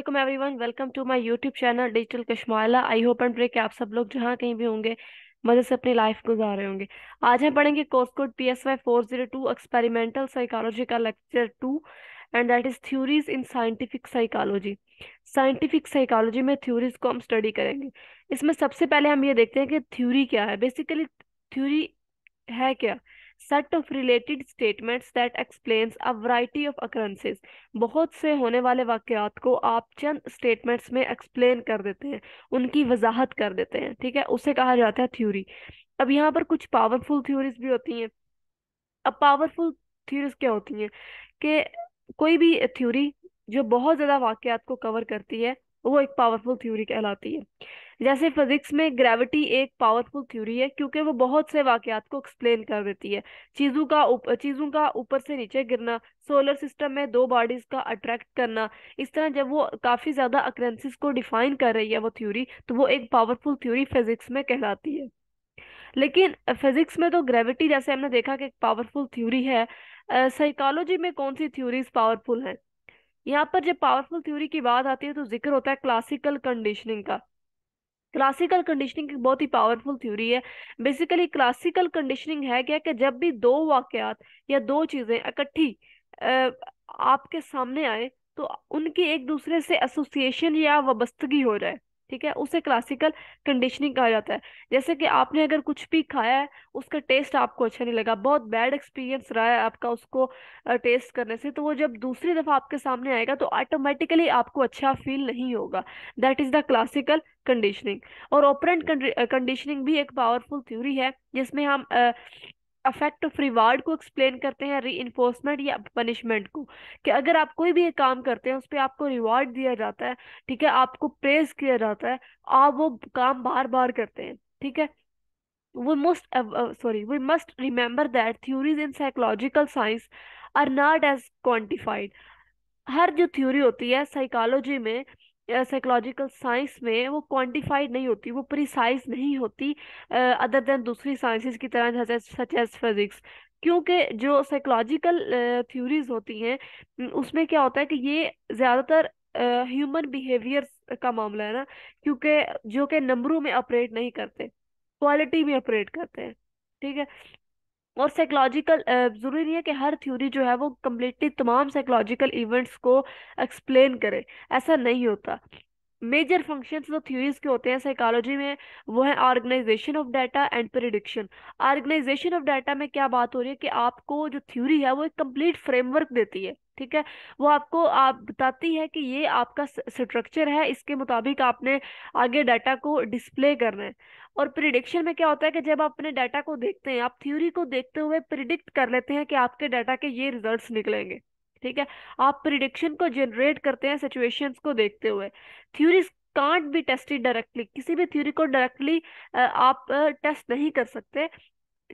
Aslam everyone welcome to my YouTube channel digital Kashmala I hope and break आप सब लोग जहाँ कहीं भी होंगे मज़े से अपनी लाइफ गुजार रहे होंगे आज हम पढ़ेंगे course code P S Y four zero two experimental psychology का lecture two and that is theories in scientific psychology scientific psychology में थ्यूरीज को हम स्टडी करेंगे इसमें सबसे पहले हम ये देखते हैं कि थ्यूरी क्या है बेसिकली थ्यूरी है क्या set of related statements that explains a variety of occurrences बहुत से होने वाले वाक़ात को आप चंद स्टेटमेंट्स में एक्सप्लेन कर देते हैं उनकी वजाहत कर देते हैं ठीक है उसे कहा जाता है थ्योरी अब यहाँ पर कुछ पावरफुल थ्योरीज भी होती हैं अब पावरफुल थ्योरीज क्या होती हैं कि कोई भी थ्योरी जो बहुत ज़्यादा वाक़ात को कवर करती है वो एक पावरफुल थ्योरी कहलाती है जैसे फिजिक्स में ग्रेविटी एक पावरफुल थ्योरी है क्योंकि वो बहुत से वाकयात को एक्सप्लेन कर देती है चीज़ों का उप, चीज़ों का ऊपर से नीचे गिरना सोलर सिस्टम में दो बॉडीज का अट्रैक्ट करना इस तरह जब वो काफ़ी ज़्यादा अक्रेंसिस को डिफाइन कर रही है वो थ्योरी तो वो एक पावरफुल थ्योरी फिजिक्स में कहलाती है लेकिन फिजिक्स में तो ग्रेविटी जैसे हमने देखा कि एक पावरफुल थ्योरी है साइकोलॉजी में कौन सी थ्योरीज पावरफुल हैं यहाँ पर जब पावरफुल थ्योरी की बात आती है तो जिक्र होता है क्लासिकल कंडीशनिंग का क्लासिकल कंडीशनिंग की बहुत ही पावरफुल थ्योरी है बेसिकली क्लासिकल कंडीशनिंग है क्या कि जब भी दो वाकयात या दो चीज़ें इकट्ठी आपके सामने आए तो उनकी एक दूसरे से एसोसिएशन या वाबस्तगी हो जाए ठीक है उसे क्लासिकल कंडीशनिंग कहा जाता है जैसे कि आपने अगर कुछ भी खाया है उसका टेस्ट आपको अच्छा नहीं लगा बहुत बैड एक्सपीरियंस रहा है आपका उसको टेस्ट करने से तो वो जब दूसरी दफ़ा आपके सामने आएगा तो ऑटोमेटिकली आपको अच्छा फील नहीं होगा that is the classical conditioning और ऑपरेंट कंडीशनिंग भी एक पावरफुल थ्योरी है जिसमें हम अफेक्ट ऑफ रिवार्ड को एक्सप्लेन करते हैं री इन्फोर्समेंट या पनिशमेंट को कि अगर आप कोई भी एक काम करते हैं उस पर आपको रिवार्ड दिया जाता है ठीक है आपको प्रेज किया जाता है आप वो काम बार बार करते हैं ठीक है we must sorry we must remember that theories in psychological science are not as as हर जो थ्योरी होती है साइकोलॉजी में साइकोलॉजिकल साइंस में वो क्वांटिफाइड नहीं होती वो प्रिसाइज नहीं होती अदर देन दूसरी साइंसेस की तरह सच एज फिजिक्स क्योंकि जो साइकोलॉजिकल थ्योरीज होती हैं उसमें क्या होता है कि ये ज़्यादातर ह्यूमन बिहेवियर का मामला है ना क्योंकि जो कि नंबरों में ऑपरेट नहीं करते क्वालिटी में ऑपरेट करते हैं ठीक है और साइकोलॉजिकल ज़रूरी नहीं है कि हर थ्योरी जो है वो कम्प्लीटली तमाम साइकोलॉजिकल इवेंट्स को एक्सप्लेन करे ऐसा नहीं होता मेजर फंक्शंस जो थ्योरीज के होते हैं साइकोलॉजी में वो है organization of data and prediction organization of data में क्या बात हो रही है कि आपको जो थ्योरी है वो एक कंप्लीट फ्रेमवर्क देती है ठीक है वो आपको आप बताती है कि ये आपका स्ट्रक्चर है इसके मुताबिक आपने आगे डाटा को डिस्प्ले करना है और प्रिडिक्शन में क्या होता है कि जब आप अपने डाटा को देखते हैं आप थ्योरी को देखते हुए प्रिडिक्ट कर लेते हैं कि आपके डाटा के ये रिजल्ट्स निकलेंगे ठीक है आप प्रिडिक्शन को जनरेट करते हैं सिचुएशंस को देखते हुए theories can't be tested directly किसी भी थ्योरी को डायरेक्टली आप टेस्ट नहीं कर सकते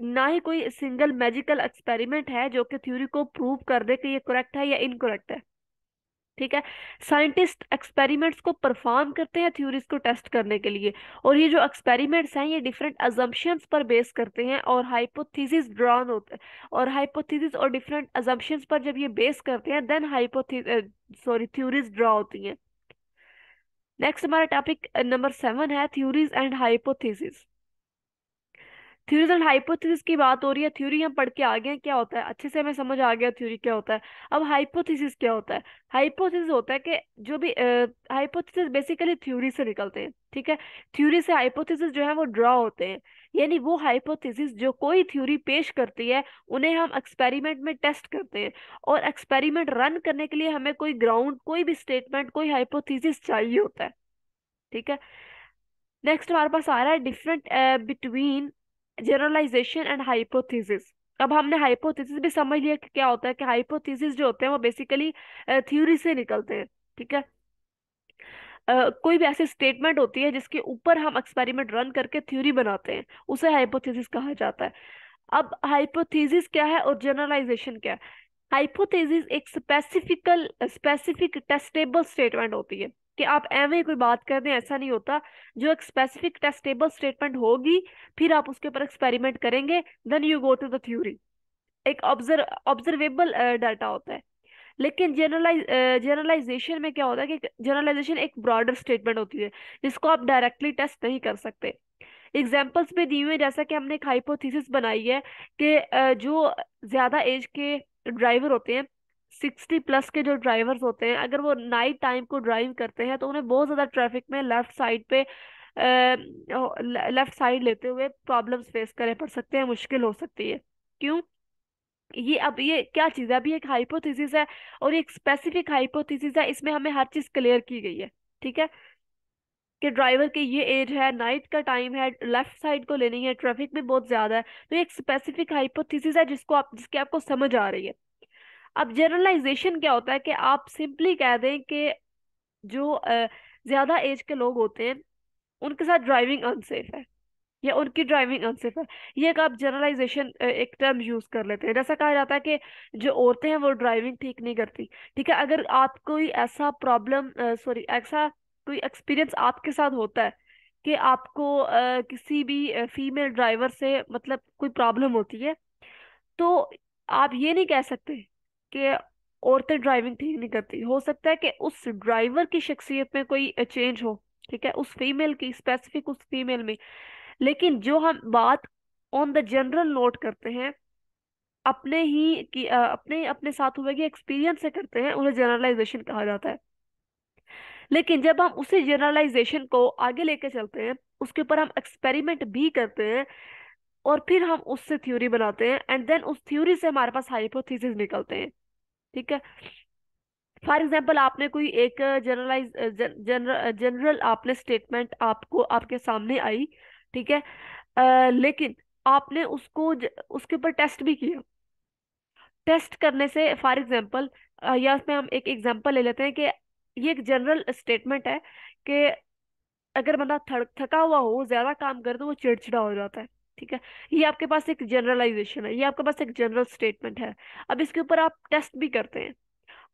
ना ही कोई सिंगल मैजिकल एक्सपेरिमेंट है जो कि थ्योरी को प्रूव कर दे कि ये करेक्ट है या इनकरेक्ट है ठीक है साइंटिस्ट एक्सपेरिमेंट्स को परफॉर्म करते हैं थ्योरीज को टेस्ट करने के लिए और ये जो एक्सपेरिमेंट्स हैं ये डिफरेंट एजम्पन्स पर बेस करते हैं और हाइपोथीसिस ड्रॉन होते हैं और हाइपोथीसिस और डिफरेंट एजम्पन्स पर जब ये बेस करते हैं देन हाइपोथी सॉरी थ्योरीज ड्रॉ होती हैं नेक्स्ट हमारा टॉपिक नंबर सेवन है theories and hypothesis theories hypothesis की बात हो रही है थ्योरी हम पढ़ के आ गए क्या होता है अच्छे से हमें समझ आ गया थ्योरी क्या होता है अब हाइपोथेसिस क्या होता है हाइपोथेसिस होता है कि जो भी हाइपोथेसिस बेसिकली थ्योरी से निकलते हैं ठीक है थ्योरी से हाइपोथेसिस जो है वो ड्रा होते हैं यानी वो हाइपोथेसिस जो कोई थ्योरी पेश करती है उन्हें हम एक्सपेरिमेंट में टेस्ट करते हैं और एक्सपेरिमेंट रन करने के लिए हमें कोई ग्राउंड कोई भी स्टेटमेंट कोई हाइपोथेसिस चाहिए होता है ठीक है नेक्स्ट हमारे पास आ रहा है different between generalization and hypothesis अब हमने हाइपोथेसिस भी समझ लिया कि क्या होता है कि हाइपोथेसिस जो होते हैं वो बेसिकली थ्योरी से निकलते हैं ठीक है Uh, कोई भी ऐसी स्टेटमेंट होती है जिसके ऊपर हम एक्सपेरिमेंट रन करके थ्योरी बनाते हैं उसे हाइपोथेसिस कहा जाता है अब हाइपोथेसिस क्या है और जनरलाइजेशन क्या है हाइपोथेसिस एक स्पेसिफिकल स्पेसिफिक टेस्टेबल स्टेटमेंट होती है कि आप एवं कोई बात कर दें ऐसा नहीं होता जो एक स्पेसिफिक टेस्टेबल स्टेटमेंट होगी फिर आप उसके ऊपर एक्सपेरिमेंट करेंगे then you go to the theory एक ऑब्जर्वेबल डाटा होता है लेकिन जनरलाइज जनरलाइजेशन में क्या होता है कि जनरलाइजेशन एक ब्रॉडर स्टेटमेंट होती है जिसको आप डायरेक्टली टेस्ट नहीं कर सकते एग्जाम्पल्स दी हुई हुए जैसा कि हमने एक हाइपोथीसिस बनाई है कि जो ज़्यादा एज के ड्राइवर होते हैं सिक्सटी प्लस के जो ड्राइवर्स होते हैं अगर वो नाइट टाइम को ड्राइव करते हैं तो उन्हें बहुत ज़्यादा ट्रैफिक में लेफ़्ट साइड पे लेफ़्ट साइड लेते हुए प्रॉब्लम्स फेस करे पड़ सकते हैं मुश्किल हो सकती है क्यों ये अब ये क्या चीज़ है अभी एक हाइपोथेसिस है और एक स्पेसिफिक हाइपोथेसिस है इसमें हमें हर चीज़ क्लियर की गई है ठीक है कि ड्राइवर की ये एज है नाइट का टाइम है लेफ्ट साइड को लेनी है ट्रैफिक भी बहुत ज़्यादा है तो ये एक स्पेसिफिक हाइपोथेसिस है जिसको आप जिसकी आपको समझ आ रही है अब जनरलाइजेशन क्या होता है कि आप सिंपली कह दें कि जो ज़्यादा एज के लोग होते हैं उनके साथ ड्राइविंग अनसेफ है या उनकी ड्राइविंग अनसेफ है ये एक आप जनरलाइजेशन एक टर्म यूज़ कर लेते हैं जैसा कहा जाता है कि जो औरतें हैं वो ड्राइविंग ठीक नहीं करती ठीक है अगर आप कोई ऐसा प्रॉब्लम सॉरी ऐसा कोई एक्सपीरियंस आपके साथ होता है कि आपको आ, किसी भी फीमेल ड्राइवर से मतलब कोई प्रॉब्लम होती है तो आप ये नहीं कह सकते कि औरतें ड्राइविंग ठीक नहीं करती हो सकता है कि उस ड्राइवर की शख्सियत में कोई चेंज हो ठीक है उस फीमेल की स्पेसिफिक उस फीमेल में लेकिन जो हम बात ऑन द जनरल नोट करते हैं अपने ही की अपने अपने साथ हुए कि एक्सपीरियंस से करते हैं उन्हें जनरलाइजेशन कहा जाता है लेकिन जब हम उसी जनरलाइजेशन को आगे लेके चलते हैं उसके ऊपर हम एक्सपेरिमेंट भी करते हैं और फिर हम उससे थ्योरी बनाते हैं एंड देन उस थ्योरी से हमारे पास हाइपोथीसिस निकलते हैं ठीक है फॉर एग्जाम्पल आपने कोई एक जनरलाइज जनरल जनरल आपने स्टेटमेंट आपको आपके सामने आई ठीक है आ, लेकिन आपने उसको ज, उसके ऊपर टेस्ट भी किया टेस्ट करने से फॉर एग्जाम्पल या उसमें हम एक एग्जाम्पल ले लेते हैं कि ये एक जनरल स्टेटमेंट है कि अगर बंदा थक थका हुआ हो ज़्यादा काम करे तो वो चिड़चिड़ा हो जाता है ठीक है ये आपके पास एक जनरलाइजेशन है ये आपके पास एक जनरल स्टेटमेंट है अब इसके ऊपर आप टेस्ट भी करते हैं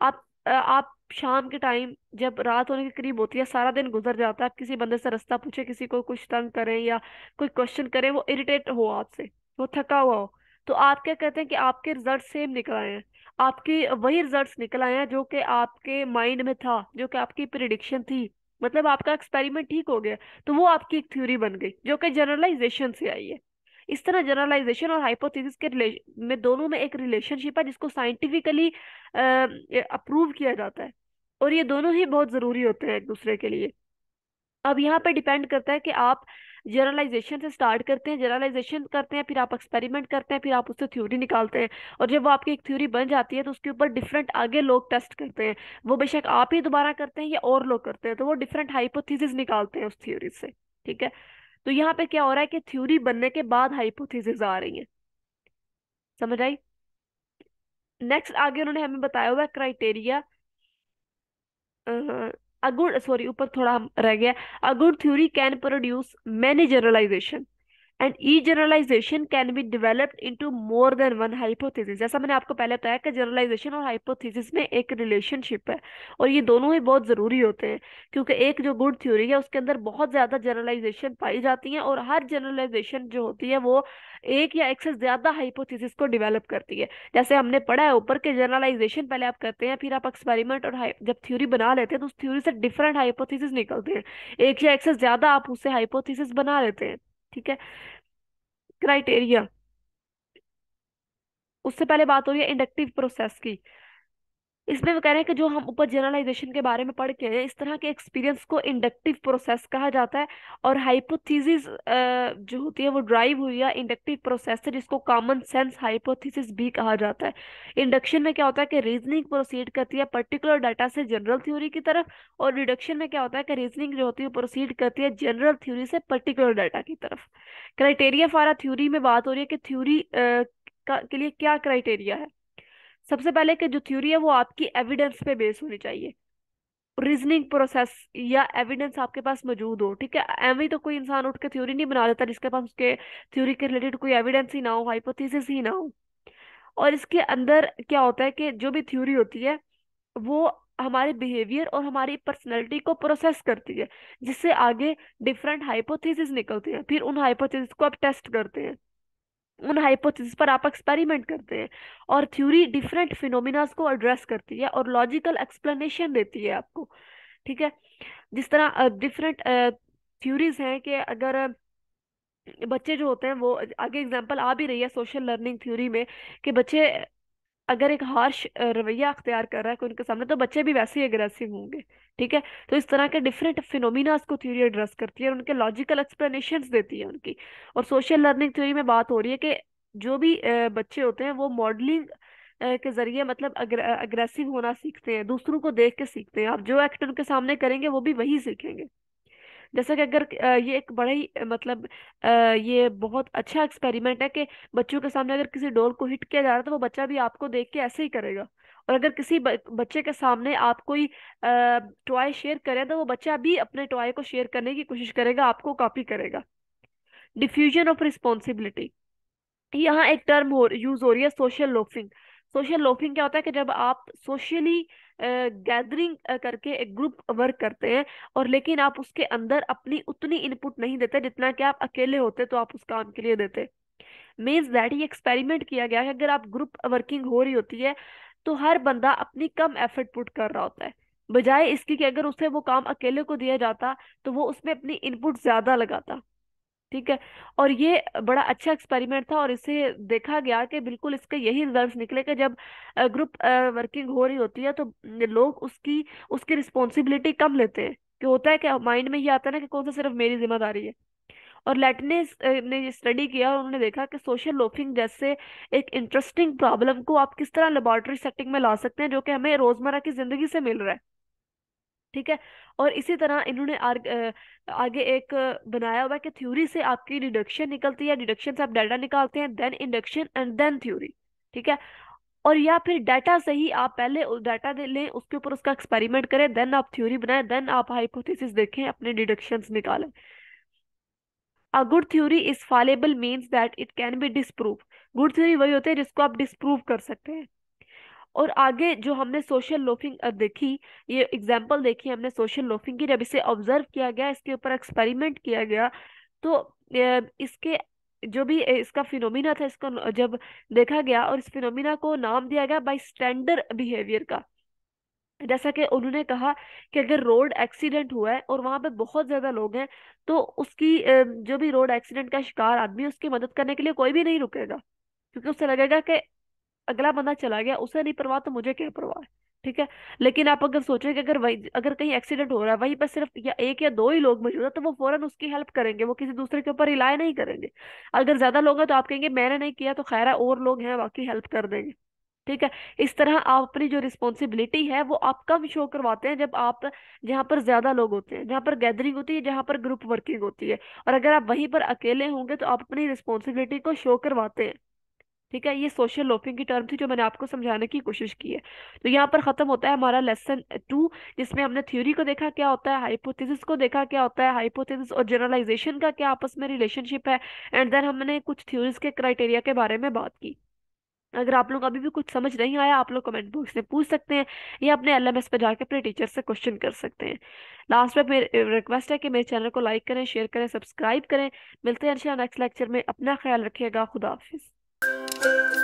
आप आप शाम के टाइम जब रात होने के करीब होती है सारा दिन गुजर जाता है आप किसी बंदे से रास्ता पूछे किसी को कुछ तंग करें या कोई क्वेश्चन करें वो इरिटेट हो आपसे वो थका हुआ हो तो आप क्या कहते हैं कि आपके रिजल्ट सेम निकल आए हैं आपकी वही रिजल्ट निकल आए हैं जो कि आपके माइंड में था जो कि आपकी प्रिडिक्शन थी मतलब आपका एक्सपेरिमेंट ठीक हो गया तो वो आपकी एक थ्योरी बन गई जो कि जनरलाइजेशन से आई है इस तरह जनरलाइजेशन और हाइपोथेसिस के में दोनों में एक रिलेशनशिप है जिसको साइंटिफिकली अप्रूव किया जाता है और ये दोनों ही बहुत ज़रूरी होते हैं एक दूसरे के लिए अब यहाँ पे डिपेंड करता है कि आप जनरलाइजेशन से स्टार्ट करते हैं जनरलाइजेशन करते हैं फिर आप एक्सपेरिमेंट करते हैं फिर आप उससे थ्योरी निकालते हैं और जब वो आपकी एक थ्योरी बन जाती है तो उसके ऊपर डिफरेंट आगे लोग टेस्ट करते हैं वो बेशक आप ही दोबारा करते हैं या और लोग करते हैं तो वो डिफरेंट हाइपोथीसिस निकालते हैं उस थ्योरी से ठीक है तो यहाँ पे क्या हो रहा है कि थ्योरी बनने के बाद हाइपोथेसिस आ रही है समझ आई नेक्स्ट आगे उन्होंने हमें बताया हुआ क्राइटेरिया अगुण सॉरी ऊपर थोड़ा रह गया a good theory can produce many generalization and a generalization can be developed into more than one hypothesis जैसा मैंने आपको पहले बताया कि जनरलाइजेशन और हाइपोथेसिस में एक रिलेशनशिप है और ये दोनों ही बहुत ज़रूरी होते हैं क्योंकि एक जो गुड थ्योरी है उसके अंदर बहुत ज़्यादा जनरलाइजेशन पाई जाती है और हर जनरलाइजेशन जो होती है वो एक या एक से ज़्यादा हाइपोथेसिस को डिवेलप करती है जैसे हमने पढ़ा है ऊपर के जनरलाइजेशन पहले आप करते हैं फिर आप एक्सपेरिमेंट और जब थ्योरी बना लेते हैं तो उस थ्योरी से डिफरेंट हाइपोथेसिस निकलते हैं एक या एक से ज़्यादा आप उससे हाइपोथेसिस बना लेते हैं ठीक है क्राइटेरिया उससे पहले बात हो रही है इंडक्टिव प्रोसेस की इसमें वो कह रहे हैं कि जो हम ऊपर जनरलाइजेशन के बारे में पढ़ के हैं इस तरह के एक्सपीरियंस को इंडक्टिव प्रोसेस कहा जाता है और हाइपोथीसिस जो होती है वो ड्राइव हुई है इंडक्टिव प्रोसेस से जिसको कॉमन सेंस हाइपोथीसिस भी कहा जाता है इंडक्शन में क्या होता है कि रीजनिंग प्रोसीड करती है पर्टिकुलर डाटा से जनरल थ्योरी की तरफ और रिडक्शन में क्या होता है कि रीजनिंग जो होती है प्रोसीड करती है जनरल थ्योरी से पर्टिकुलर डाटा की तरफ क्राइटेरिया फॉर थ्योरी में बात हो रही है कि थ्योरी के लिए क्या क्राइटेरिया है सबसे पहले कि जो थ्योरी है वो आपकी एविडेंस पे बेस होनी चाहिए रीजनिंग प्रोसेस या एविडेंस आपके पास मौजूद हो ठीक है एवं तो कोई इंसान उठ के थ्योरी नहीं बना देता जिसके पास उसके थ्योरी के रिलेटेड कोई एविडेंस ही ना हो हाइपोथेसिस ही ना हो और इसके अंदर क्या होता है कि जो भी थ्योरी होती है वो हमारे बिहेवियर और हमारी पर्सनैलिटी को प्रोसेस करती है जिससे आगे डिफरेंट हाइपोथीसिस निकलती हैं फिर उन हाइपोथीसिस को आप टेस्ट करते हैं उन हाइपोथेसिस पर आप एक्सपेरिमेंट करते हैं और थ्योरी डिफरेंट फिनोमिनाज को एड्रेस करती है और लॉजिकल एक्सप्लेनेशन देती है आपको ठीक है जिस तरह डिफरेंट थ्योरीज हैं कि अगर बच्चे जो होते हैं वो आगे एग्जांपल आ भी रही है सोशल लर्निंग थ्योरी में कि बच्चे अगर एक हार्श रवैया अख्तियार कर रहा है कोई उनके सामने तो बच्चे भी वैसे ही अग्रेसिव होंगे ठीक है तो इस तरह के डिफरेंट फिनोमिनाज को थ्योरी एड्रेस करती है और उनके लॉजिकल एक्सप्लेनेशन देती है उनकी और सोशल लर्निंग थ्योरी में बात हो रही है कि जो भी बच्चे होते हैं वो मॉडलिंग के जरिए मतलब अग्र, अग्रेसिव होना सीखते हैं दूसरों को देख के सीखते हैं आप जो एक्ट उनके सामने करेंगे वो भी वही सीखेंगे जैसा कि अगर ये एक बड़ा ही मतलब ये बहुत अच्छा एक्सपेरिमेंट है कि बच्चों के सामने अगर किसी डोल को हिट किया जा रहा है तो वो बच्चा भी आपको देख के ऐसे ही करेगा और अगर किसी बच्चे के सामने आप कोई टॉय शेयर करें तो वो बच्चा भी अपने टॉय को शेयर करने की कोशिश करेगा आपको कॉपी करेगा डिफ्यूजन ऑफ रिस्पॉन्सिबिलिटी यहाँ एक टर्म हो यूज हो रही है सोशल लोफिंग सोशल लोफिंग क्या होता है कि जब आप सोशली गैदरिंग करके एक ग्रुप वर्क करते हैं और लेकिन आप उसके अंदर अपनी उतनी इनपुट नहीं देते जितना कि आप अकेले होते तो आप उस काम के लिए देते मीन्स दैट ये एक्सपेरिमेंट किया गया है अगर आप ग्रुप वर्किंग हो रही होती है तो हर बंदा अपनी कम एफर्ट पुट कर रहा होता है बजाय इसकी कि अगर उसे वो काम अकेले को दिया जाता तो वो उसमें अपनी इनपुट ज्यादा लगाता ठीक है और ये बड़ा अच्छा एक्सपेरिमेंट था और इसे देखा गया कि बिल्कुल इसके यही रिजल्ट निकले कि जब ग्रुप वर्किंग हो रही होती है तो लोग उसकी उसकी रिस्पॉन्सिबिलिटी कम लेते हैं कि होता है कि माइंड में ही आता है ना कि कौन सा सिर्फ मेरी जिम्मेदारी है और लेटने ने स्टडी किया और उन्होंने देखा कि सोशल लोफिंग जैसे एक इंटरेस्टिंग प्रॉब्लम को आप किस तरह लेबॉरेटरी सेटिंग में ला सकते हैं जो कि हमें रोजमर्रा की जिंदगी से मिल रहा है ठीक है और इसी तरह इन्होंने आगे एक बनाया हुआ है कि थ्योरी से आपकी डिडक्शन निकलती है डिडक्शन से आप डाटा निकालते हैं then induction and then theory ठीक है और या फिर डाटा से ही आप पहले डाटा डाटा लें उसके ऊपर उसका एक्सपेरिमेंट करें देन आप थ्योरी बनाएं देन आप हाइपोथेसिस देखें अपने डिडक्शंस निकालें a good theory is fallible means that it can be disprove good theory वही होते हैं जिसको आप डिस्प्रूव कर सकते हैं और आगे जो हमने सोशल लोफिंग देखी ये एग्जाम्पल देखी हमने सोशल लोफिंग की जब इसे ऑब्जर्व किया गया इसके ऊपर एक्सपेरिमेंट किया गया तो इसके जो भी इसका फिनोमिना था इसको जब देखा गया और इस फिनोमिना को नाम दिया गया बाई स्टैंडर्ड बिहेवियर का जैसा कि उन्होंने कहा कि अगर रोड एक्सीडेंट हुआ है और वहाँ पे बहुत ज़्यादा लोग हैं तो उसकी जो भी रोड एक्सीडेंट का शिकार आदमी उसकी मदद करने के लिए कोई भी नहीं रुकेगा क्योंकि उससे लगेगा कि अगला बंदा चला गया उसे नहीं परवाह तो मुझे क्या परवाह है ठीक है लेकिन आप अगर सोचें कि अगर वही अगर कहीं एक्सीडेंट हो रहा है वहीं पर सिर्फ या एक या दो ही लोग मौजूद है तो वो फौरन उसकी हेल्प करेंगे वो किसी दूसरे के ऊपर रिलाय नहीं करेंगे अगर ज़्यादा लोग हैं तो आप कहेंगे मैंने नहीं किया तो खैर और लोग हैं बाकी हेल्प कर देंगे ठीक है इस तरह आप अपनी जो रिस्पॉन्सिबिलिटी है वो आप कब शो करवाते हैं जब आप जहाँ पर ज्यादा लोग होते हैं जहाँ पर गैदरिंग होती है जहाँ पर ग्रुप वर्किंग होती है और अगर आप वहीं पर अकेले होंगे तो आप अपनी रिस्पॉन्सिबिलिटी को शो करवाते हैं ठीक है ये सोशल लोफिंग की टर्म थी जो मैंने आपको समझाने की कोशिश की है तो यहाँ पर खत्म होता है हमारा लेसन टू जिसमें हमने थ्योरी को देखा क्या होता है हाइपोथेसिस को देखा क्या होता है हाइपोथेसिस और जनरलाइजेशन का क्या आपस में रिलेशनशिप है एंड देन हमने कुछ थ्योरीज के क्राइटेरिया के बारे में बात की अगर आप लोग अभी भी कुछ समझ नहीं आया आप लोग कमेंट बॉक्स में पूछ सकते हैं या अपने एल एम एस पर जाकर अपने टीचर से क्वेश्चन कर सकते हैं लास्ट में रिक्वेस्ट है कि मेरे चैनल को लाइक करें शेयर करें सब्सक्राइब करें मिलते हैं नेक्स्ट लेक्चर में अपना ख्याल रखिएगा खुदा हाफिज़